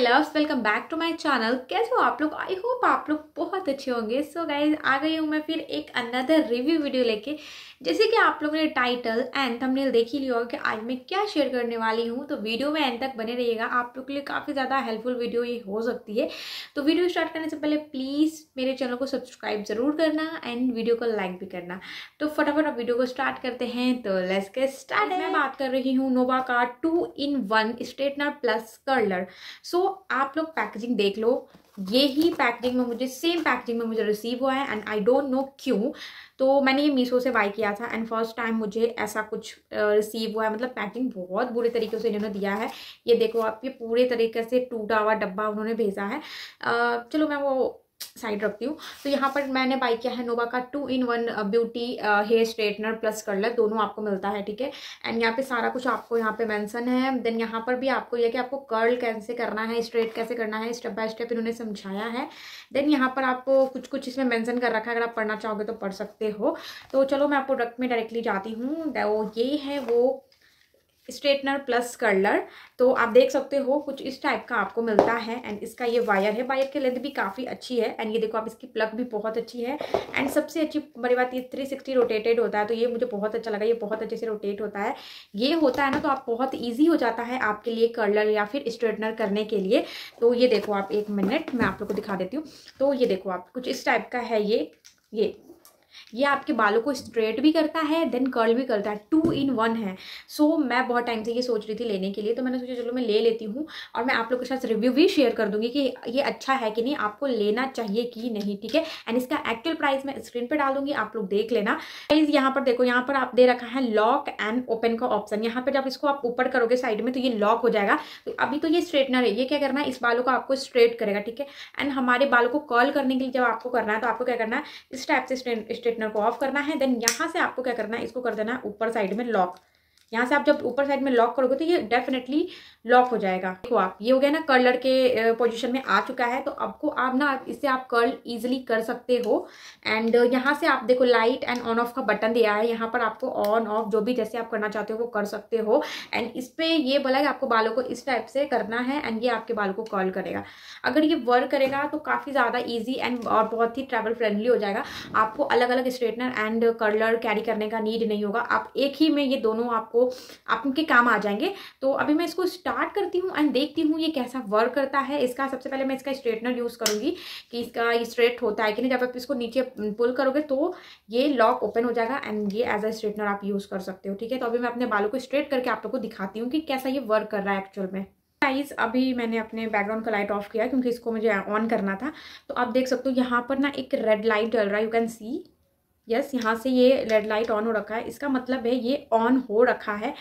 loves welcome back to my channel कैसे हो आप लोग आई होप आप लोग बहुत अच्छे होंगे सो so गाइज आ गई हूँ मैं फिर एक अनदर रिव्यू वीडियो लेके जैसे कि आप लोगों ने टाइटल एंड थंबनेल देख ही लिया होगा कि आज मैं क्या शेयर करने वाली हूँ तो वीडियो में एंड तक बने रहिएगा आप लोगों के लिए काफ़ी ज़्यादा हेल्पफुल वीडियो ये हो सकती है तो वीडियो स्टार्ट करने से पहले प्लीज़ मेरे चैनल को सब्सक्राइब ज़रूर करना एंड वीडियो को लाइक भी करना तो फटाफट आप वीडियो को स्टार्ट करते हैं तो लेस के स्टार्ट मैं बात कर रही हूँ नोवा का two in one straightener plus curler so आप लोग पैकेजिंग देख लो ये ही पैकेजिंग में मुझे सेम पैकेजिंग में मुझे रिसीव हुआ है एंड आई डोंट नो क्यों तो मैंने ये मीशो से बाई किया था एंड फर्स्ट टाइम मुझे ऐसा कुछ रिसीव हुआ है मतलब पैकिंग बहुत बुरे तरीके से इन्होंने दिया है ये देखो आप ये पूरे तरीके से टूटा हुआ डब्बा उन्होंने भेजा है uh, चलो मैं वो साइड रखती हूँ तो यहाँ पर मैंने बाई किया है नोवा का two in one beauty hair straightener plus curler दोनों आपको मिलता है ठीक है एंड यहाँ पे सारा कुछ आपको यहाँ पे मेंशन है देन यहाँ पर भी आपको यह कि आपको कर्ल कैसे करना है स्ट्रेट कैसे करना है स्टेप बाय स्टेप इन्होंने समझाया है देन यहाँ पर आपको कुछ कुछ इसमें मैंसन कर रखा है अगर आप पढ़ना चाहोगे तो पढ़ सकते हो तो चलो मैं आपको प्रोडक्ट में डायरेक्टली जाती हूँ वो तो ये है वो स्ट्रेटनर प्लस कर्लर तो आप देख सकते हो कुछ इस टाइप का आपको मिलता है एंड इसका ये वायर है वायर की लेंथ भी काफ़ी अच्छी है एंड ये देखो आप इसकी प्लग भी बहुत अच्छी है एंड सबसे अच्छी बड़ी बात ये थ्री सिक्सटी रोटेटेड होता है तो ये मुझे बहुत अच्छा लगा ये बहुत अच्छे से रोटेट होता है ये होता है ना तो आप बहुत ईजी हो जाता है आपके लिए कर्लर या फिर स्ट्रेटनर करने के लिए तो ये देखो आप एक मिनट मैं आप लोग को दिखा देती हूँ तो ये देखो आप कुछ इस टाइप का है ये ये ये आपके बालों को स्ट्रेट भी करता है देन कर्ल भी करता है टू इन वन है सो so, मैं बहुत टाइम से ये सोच रही थी लेने के लिए तो मैंने सोचा चलो मैं ले लेती हूँ और मैं आप लोग के साथ रिव्यू भी शेयर कर दूँगी कि ये अच्छा है कि नहीं आपको लेना चाहिए कि नहीं ठीक है एंड इसका एक्चुअल प्राइस मैं स्क्रीन पर डाल दूँगी आप लोग देख लेना प्राइस यहाँ पर देखो यहाँ पर आप दे रखा है लॉक एंड ओपन का ऑप्शन यहाँ पर जब इसको आप ऊपर करोगे साइड में तो ये लॉक हो जाएगा तो अभी तो ये स्ट्रेटनर है ये क्या करना है इस बालों को आपको स्ट्रेट करेगा ठीक है एंड हमारे बालों को कर्ल करने के लिए जब आपको करना है तो आपको क्या करना है इस टाइप से स्ट्रेट स्ट्रेटनर को ऑफ करना है देन यहाँ से आपको क्या करना है इसको कर देना है ऊपर साइड में लॉक यहाँ से आप जब ऊपर साइड में लॉक करोगे तो ये डेफिनेटली लॉक हो जाएगा देखो आप ये हो गया ना कर्लर के पोजिशन में आ चुका है तो आपको आप ना इससे आप कर्ल ईजिली कर सकते हो एंड यहाँ से आप देखो लाइट एंड ऑन ऑफ का बटन दिया है यहाँ पर आपको ऑन ऑफ जो भी जैसे आप करना चाहते हो वो कर सकते हो एंड इस पर ये बोला है आपको बालों को इस टाइप से करना है एंड ये आपके बाल को कर्ल करेगा अगर ये वर्क करेगा तो काफ़ी ज़्यादा ईजी एंड और बहुत ही ट्रैवल फ्रेंडली हो जाएगा आपको अलग अलग स्ट्रेटनर एंड कर्लर कैरी करने का नीड नहीं होगा आप एक ही में ये दोनों आपको आपको आपके काम आ जाएंगे तो अभी मैं इसको स्टार्ट करती हूँ एंड देखती हूँ ये कैसा वर्क करता है इसका सबसे पहले मैं इसका स्ट्रेटनर यूज़ करूँगी कि इसका ये स्ट्रेट होता है कि नहीं जब आप इसको नीचे पुल करोगे तो ये लॉक ओपन हो जाएगा एंड ये एज अ स्ट्रेटनर आप यूज़ कर सकते हो ठीक है तो अभी मैं अपने बालों को स्ट्रेट करके आप लोग को दिखाती हूँ कि कैसा ये वर्क कर रहा है एक्चुअल में गाइस अभी मैंने अपने बैकग्राउंड का लाइट ऑफ किया क्योंकि इसको मुझे ऑन करना था तो आप देख सकते हो यहाँ पर ना एक रेड लाइट जल रहा है यू कैन सी यस यहाँ से ये रेड लाइट ऑन हो रखा है इसका मतलब है ये ऑन हो रखा है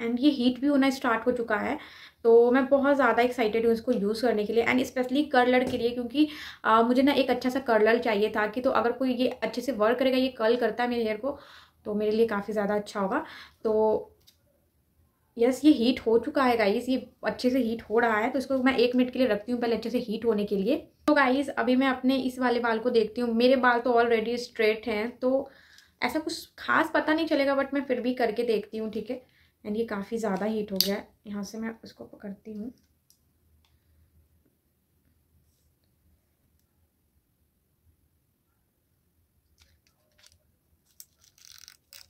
एंड ये हीट भी होना स्टार्ट हो चुका है तो मैं बहुत ज़्यादा एक्साइटेड हूँ इसको यूज़ करने के लिए एंड स्पेशली कर्लर के लिए क्योंकि आ, मुझे ना एक अच्छा सा कर्लर चाहिए था कि तो अगर कोई ये अच्छे से वर्क करेगा ये कर्ल करता है मेरे हेयर को तो मेरे लिए काफ़ी ज़्यादा अच्छा होगा तो यस ये हीट हो चुका है गाइस ये अच्छे से हीट हो रहा है तो इसको मैं एक मिनट के लिए रखती हूँ पहले अच्छे से हीट होने के लिए तो गाइस अभी मैं अपने इस वाले बाल को देखती हूँ मेरे बाल तो ऑलरेडी स्ट्रेट हैं तो ऐसा कुछ खास पता नहीं चलेगा बट मैं फिर भी करके देखती हूँ ठीक है एंड ये काफ़ी ज़्यादा हीट हो गया है यहाँ से मैं उसको पकड़ती हूँ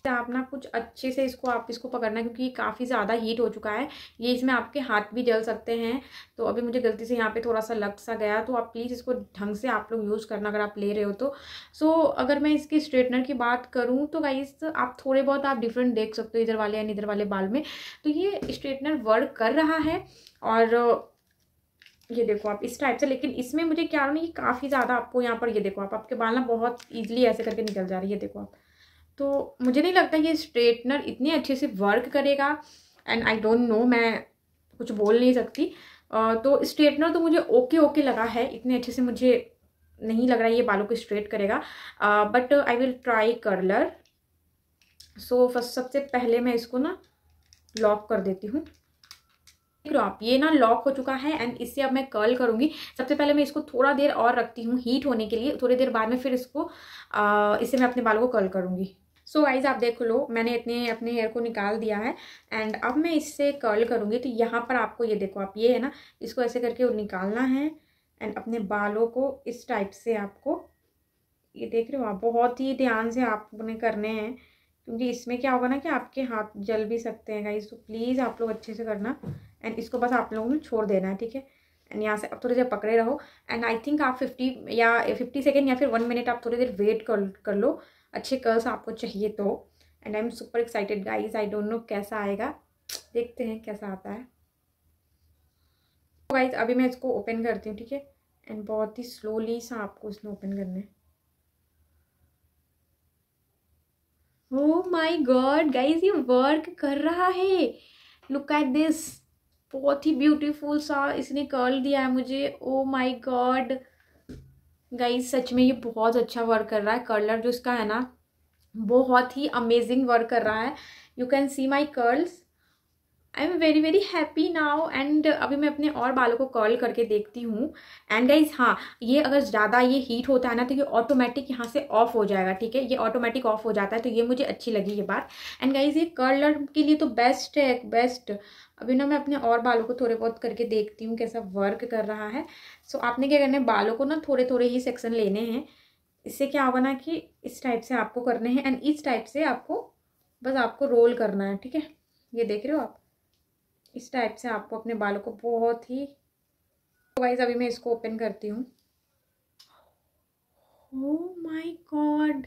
आप ना कुछ अच्छे से इसको आप इसको पकड़ना क्योंकि काफ़ी ज़्यादा हीट हो चुका है ये इसमें आपके हाथ भी जल सकते हैं तो अभी मुझे गलती से यहाँ पे थोड़ा सा लग सा गया तो आप प्लीज़ इसको ढंग से आप लोग यूज़ करना अगर आप ले रहे हो तो सो अगर मैं इसके स्ट्रेटनर की बात करूँ तो गाइस आप थोड़े बहुत आप डिफरेंट देख सकते हो इधर वाले या इधर वाले बाल में तो ये स्ट्रेटनर वर्क कर रहा है और ये देखो आप इस टाइप से लेकिन इसमें मुझे क्या ना ये काफ़ी ज़्यादा आपको यहाँ पर ये देखो आप आपके बाल ना बहुत ईजिली ऐसे करके निकल जा रही है देखो आप तो मुझे नहीं लगता ये स्ट्रेटनर इतने अच्छे से वर्क करेगा एंड आई डोंट नो मैं कुछ बोल नहीं सकती तो स्ट्रेटनर तो मुझे ओके ओके लगा है इतने अच्छे से मुझे नहीं लग रहा है ये बालों को स्ट्रेट करेगा but I will try curler so first सबसे पहले मैं इसको ना लॉक कर देती हूँ देख तो आप ये ना लॉक हो चुका है एंड इससे अब मैं कर्ल करूँगी सबसे पहले मैं इसको थोड़ा देर और रखती हूँ हीट होने के लिए थोड़ी देर बाद में फिर इसको आ, इससे मैं अपने बालों को कर्ल करूँगी सो so आइज़ आप देख लो मैंने इतने अपने हेयर को निकाल दिया है एंड अब मैं इससे कर्ल करूँगी तो यहाँ पर आपको ये देखो आप ये है ना इसको ऐसे करके निकालना है एंड अपने बालों को इस टाइप से आपको ये देख रहे हो आप बहुत ही ध्यान से आपने करने हैं क्योंकि इसमें क्या होगा ना कि आपके हाथ जल भी सकते हैं गाइज़ तो प्लीज़ आप लोग अच्छे से करना एंड इसको बस आप लोगों ने छोड़ देना है ठीक है एंड यहाँ से आप थोड़ी देर पकड़े रहो एंड आई थिंक आप फिफ्टी या फिफ्टी सेकेंड या फिर वन मिनट आप थोड़ी देर वेट कर कर लो अच्छे कर्ल्स आपको चाहिए तो and I am super excited guys I don't know कैसा आएगा देखते हैं कैसा आता है तो अभी मैं इसको ओपन करती हूँ ठीक है एंड बहुत ही स्लोली सा आपको इसमें ओपन करना है ओ माई गॉड गाइज ये वर्क कर रहा है लुक एट दिस बहुत ही ब्यूटीफुल सा इसने कर्ल दिया है मुझे ओ माई गॉड गई सच में ये बहुत अच्छा वर्क कर रहा है कर्लर जो इसका है ना बहुत ही अमेजिंग वर्क कर रहा है you can see my curls I am very very happy now and अभी मैं अपने और बालों को कर्ल करके देखती हूँ एंड गाइज हाँ ये अगर ज़्यादा ये हीट होता है ना तो ये ऑटोमेटिक यहाँ से ऑफ हो जाएगा ठीक है ये ऑटोमेटिक ऑफ हो जाता है तो ये मुझे अच्छी लगी ये बात एंड गाइज ये कर्लर के लिए तो बेस्ट है बेस्ट अभी ना मैं अपने और बालों को थोड़े बहुत करके देखती हूँ कैसा वर्क कर रहा है सो आपने क्या करना है बालों को ना थोड़े थोड़े ही सेक्शन लेने हैं इससे क्या होगा ना कि इस टाइप से आपको करने हैं एंड इस टाइप से आपको बस आपको रोल करना है ठीक है ये देख रहे हो आप इस टाइप से आपको अपने बालों को बहुत ही वाइज अभी मैं इसको ओपन करती हूँ माई oh गॉड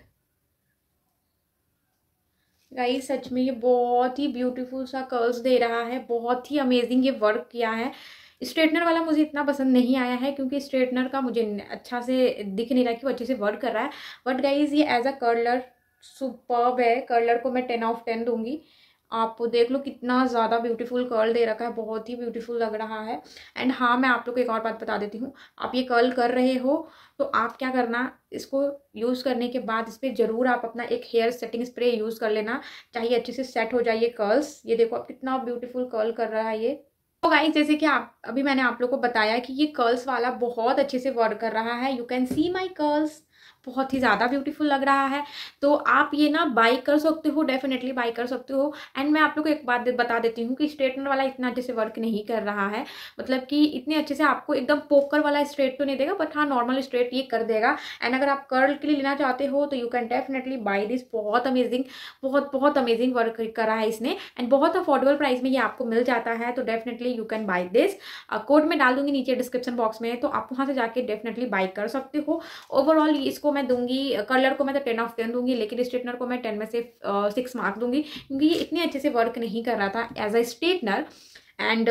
गाइस सच में ये बहुत ही ब्यूटीफुल सा कर्ल्स दे रहा है बहुत ही अमेजिंग ये वर्क किया है स्ट्रेटनर वाला मुझे इतना पसंद नहीं आया है क्योंकि स्ट्रेटनर का मुझे अच्छा से दिख नहीं रहा कि वो अच्छे से वर्क कर रहा है बट गाइज ये एज अ कर्लर सुपर्ब है कर्लर को मैं टेन ऑफ टेन दूंगी आप देख लो कितना ज़्यादा ब्यूटीफुल कर्ल दे रखा है बहुत ही ब्यूटीफुल लग रहा है एंड हाँ मैं आप लोग को एक और बात बता देती हूँ आप ये कर्ल कर रहे हो तो आप क्या करना इसको यूज़ करने के बाद इस पर ज़रूर आप अपना एक हेयर सेटिंग स्प्रे यूज़ कर लेना चाहिए अच्छे से सेट हो जाइए कर्ल्स ये देखो आप कितना ब्यूटीफुल कर्ल कर रहा है ये तो गाइज जैसे कि आप अभी मैंने आप लोग को बताया कि ये कर्ल्स वाला बहुत अच्छे से वर्क कर रहा है you can see my curls बहुत ही ज़्यादा ब्यूटीफुल लग रहा है तो आप ये ना बाई कर सकते हो डेफिनेटली बाई कर सकते हो एंड मैं आप लोग को एक बात बता देती हूँ कि स्ट्रेटनर वाला इतना अच्छे से वर्क नहीं कर रहा है मतलब कि इतने अच्छे से आपको एकदम पोकर वाला स्ट्रेट तो नहीं देगा बट हाँ नॉर्मल स्ट्रेट ये कर देगा एंड अगर आप कर्ल के लिए लेना चाहते हो तो you can definitely buy this बहुत अमेजिंग बहुत बहुत अमेजिंग वर्क करा है इसने एंड बहुत अफोर्डेबल प्राइस में ये आपको मिल जाता है तो definitely you can buy this code में डाल दूंगी नीचे डिस्क्रिप्शन बॉक्स में तो आप वहाँ से जाके डेफिनेटली बाई कर सकते हो ओवरऑल इसको इसको मैं दूंगी कलर को मैं तो टेन ऑफ टेन दूंगी लेकिन स्ट्रेटनर को मैं टेन में से सिक्स मार्क दूंगी क्योंकि ये इतने अच्छे से वर्क नहीं कर रहा था एज अ स्ट्रेटनर एंड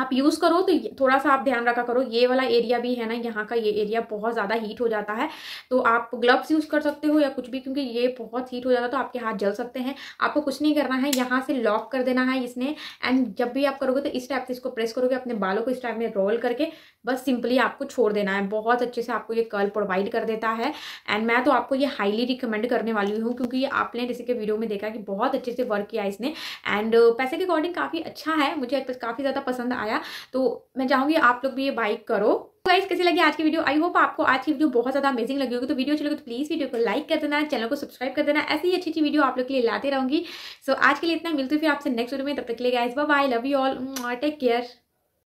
आप यूज़ करो तो थोड़ा सा आप ध्यान रखा करो ये वाला एरिया भी है ना यहाँ का ये एरिया बहुत ज़्यादा हीट हो जाता है तो आप ग्लव्स यूज़ कर सकते हो या कुछ भी क्योंकि ये बहुत हीट हो जाता है तो आपके हाथ जल सकते हैं आपको कुछ नहीं करना है यहाँ से लॉक कर देना है इसने एंड जब भी आप करोगे तो इस टाइप से इसको प्रेस करोगे अपने बालों को इस टाइप में रोल करके बस सिंपली आपको छोड़ देना है बहुत अच्छे से आपको ये कर्ल प्रोवाइड कर देता है एंड मैं तो आपको ये हाईली रिकमेंड करने वाली हूँ क्योंकि ये आपने जैसे कि वीडियो में देखा कि बहुत अच्छे से वर्क किया इसने एंड पैसे के अकॉर्डिंग काफ़ी अच्छा है मुझे काफ़ी ज़्यादा पसंद आया तो मैं चाहूंगी आप लोग भी ये बाइक करो तो गाइस कैसी लगी आज की वीडियो आई होप आपको आज की वीडियो बहुत ज्यादा अमेजिंग लगी होगी तो वीडियो अच्छी लगी तो प्लीज वीडियो को लाइक कर देना चैनल को सब्सक्राइब कर देना ऐसी ही अच्छी अच्छी वीडियो आप लोग के लिए लाते रहूंगी सो so, आज के लिए इतना मिलते फिर आपसे नेक्स्ट वीडियो में तब तक के लिए guys bye love you all take care